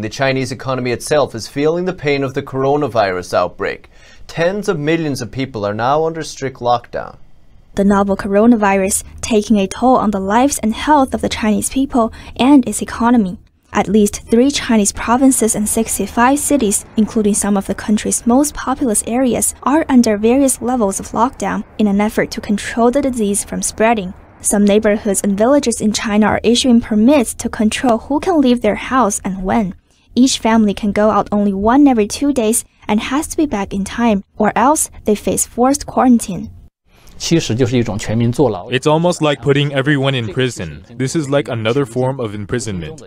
the Chinese economy itself is feeling the pain of the coronavirus outbreak. Tens of millions of people are now under strict lockdown. The novel coronavirus taking a toll on the lives and health of the Chinese people and its economy. At least three Chinese provinces and 65 cities, including some of the country's most populous areas, are under various levels of lockdown in an effort to control the disease from spreading. Some neighborhoods and villages in China are issuing permits to control who can leave their house and when. Each family can go out only one every two days and has to be back in time, or else they face forced quarantine. It's almost like putting everyone in prison. This is like another form of imprisonment.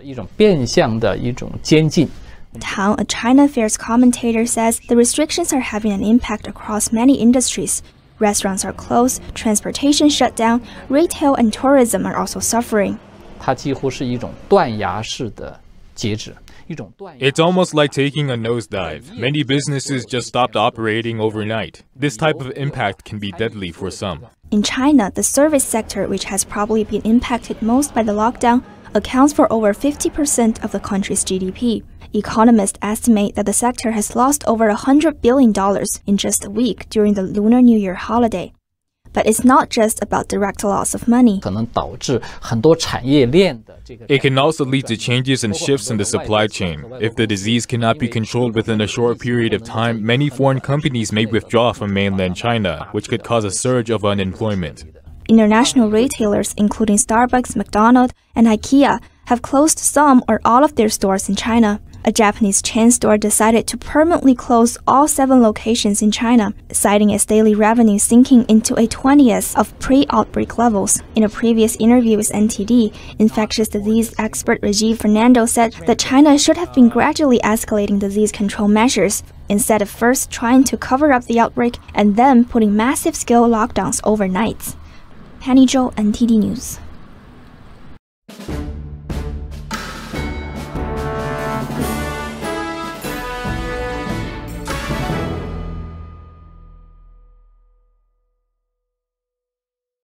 Tang, a China Affairs commentator, says the restrictions are having an impact across many industries. Restaurants are closed, transportation shut down, retail and tourism are also suffering. 它几乎是一种断崖式的截止。it's almost like taking a nosedive. Many businesses just stopped operating overnight. This type of impact can be deadly for some. In China, the service sector, which has probably been impacted most by the lockdown, accounts for over 50% of the country's GDP. Economists estimate that the sector has lost over $100 billion in just a week during the Lunar New Year holiday, but it's not just about direct loss of money. It can also lead to changes and shifts in the supply chain. If the disease cannot be controlled within a short period of time, many foreign companies may withdraw from mainland China, which could cause a surge of unemployment. International retailers, including Starbucks, McDonald's, and IKEA, have closed some or all of their stores in China a Japanese chain store decided to permanently close all seven locations in China, citing its daily revenue sinking into a 20th of pre-outbreak levels. In a previous interview with NTD, infectious disease expert Rajiv Fernando said that China should have been gradually escalating disease control measures, instead of first trying to cover up the outbreak and then putting massive-scale lockdowns overnight. Penny Zhou, NTD News.